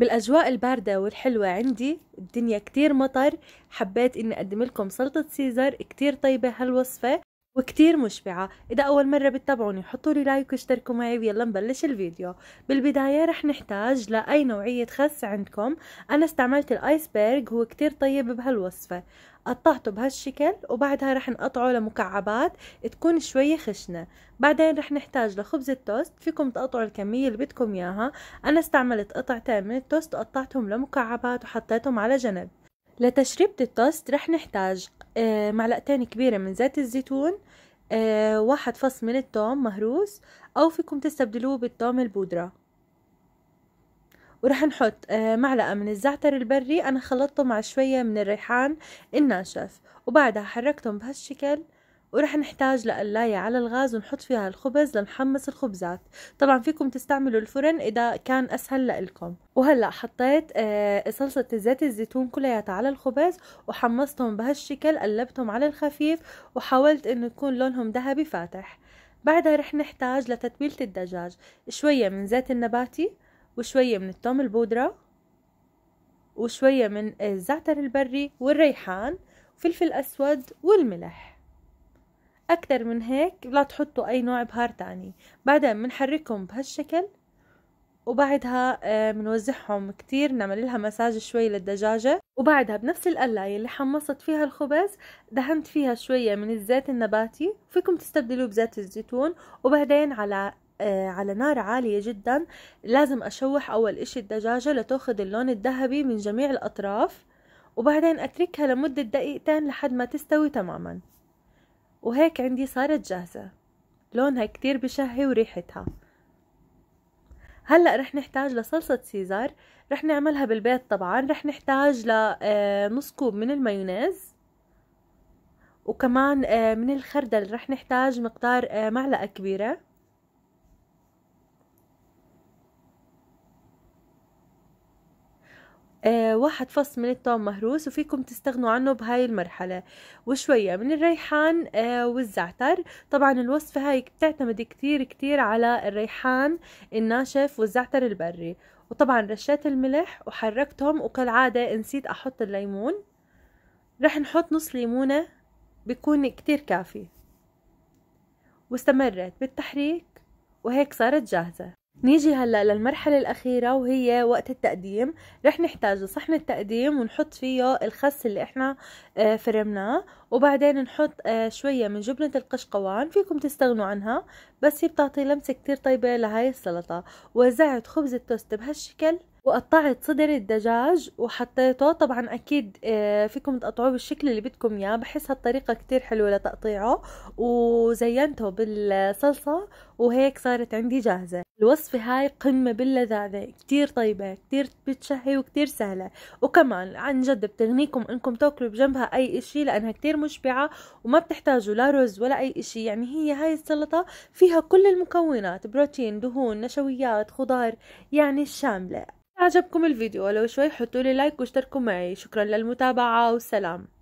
بالاجواء البارده والحلوه عندي الدنيا كتير مطر حبيت اني اقدم لكم سلطه سيزر كتير طيبه هالوصفه وكتير مشبعة إذا أول مرة بتتابعوني حطوا لي لايك واشتركوا معي ويلا نبلش الفيديو بالبداية رح نحتاج لأي نوعية خس عندكم أنا استعملت الآيسبرغ هو كتير طيب بهالوصفة قطعته بهالشكل وبعدها رح نقطعه لمكعبات تكون شوية خشنة بعدين رح نحتاج لخبز التوست فيكم تقطعوا الكمية اللي بدكم ياها انا استعملت قطعتين من التوست وقطعتهم لمكعبات وحطيتهم على جنب لتشريبة التوست رح نحتاج آه، معلقتين كبيرة من زيت الزيتون آه، واحد فص من التوم مهروس او فيكم تستبدلوه بالتوم البودرة وراح نحط آه، معلقة من الزعتر البري أنا خلطته مع شوية من الريحان الناشف وبعدها حركتهم بهالشكل ورح نحتاج لقلاية على الغاز ونحط فيها الخبز لنحمص الخبزات طبعا فيكم تستعملوا الفرن إذا كان أسهل لإلكم وهلأ حطيت آه، صلصة زيت الزيتون كلياتها على الخبز وحمصتهم بهالشكل قلبتهم على الخفيف وحاولت إنه يكون لونهم ذهبي فاتح بعدها رح نحتاج لتتبيلة الدجاج شوية من زيت النباتي وشوية من التوم البودرة وشوية من الزعتر البري والريحان وفلفل أسود والملح أكتر من هيك لا تحطوا أي نوع بهار تاني بعدين بنحركهم بهالشكل وبعدها بنوزعهم آه، كتير نعمل لها مساج شوي للدجاجة وبعدها بنفس القلاية اللي حمصت فيها الخبز دهنت فيها شوية من الزيت النباتي فيكم تستبدلوه بزيت الزيتون وبعدين على آه، على نار عالية جدا لازم أشوح أول إشي الدجاجة لتأخذ اللون الذهبي من جميع الأطراف وبعدين أتركها لمدة دقيقتين لحد ما تستوي تماما وهيك عندي صارت جاهزة لونها كتير بشهي وريحتها هلا رح نحتاج لصلصة سيزار رح نعملها بالبيت طبعا رح نحتاج لنص آه، كوب من المايونيز وكمان آه، من الخردل رح نحتاج مقدار معلقة كبيرة آه، واحد فص من الثوم مهروس وفيكم تستغنوا عنه بهاي المرحلة وشوية من الريحان آه، والزعتر طبعا الوصفة هاي بتعتمد كتير كتير على الريحان الناشف والزعتر البري وطبعا رشيت الملح وحركتهم وكالعادة نسيت أحط الليمون رح نحط نص ليمونة بيكون كتير كافي واستمرت بالتحريك وهيك صارت جاهزة نيجي هلا للمرحلة الأخيرة وهي وقت التقديم رح نحتاج صحن التقديم ونحط فيه الخس اللي احنا آه، فرمناه وبعدين نحط آه، شوية من جبنة القشقوان فيكم تستغنوا عنها بس هي بتعطي لمسة كتير طيبة لهاي السلطة وزعت خبز التوست بهالشكل وقطعت صدر الدجاج وحطيته طبعا اكيد آه، فيكم تقطعوه بالشكل اللي بدكم اياه بحس هالطريقه كتير حلوه لتقطيعه وزينته بالصلصه وهيك صارت عندي جاهزه الوصفه هاي قمه باللذاذه كتير طيبه كتير بتشهي وكتير سهله وكمان عن جد بتغنيكم انكم تاكلوا بجنبها اي اشي لانها كتير مشبعه وما بتحتاجوا لا رز ولا اي اشي يعني هي هاي السلطه فيها كل المكونات بروتين دهون نشويات خضار يعني الشامله عجبكم الفيديو ولو شوي حطولي لايك واشتركوا معي شكرا للمتابعة والسلام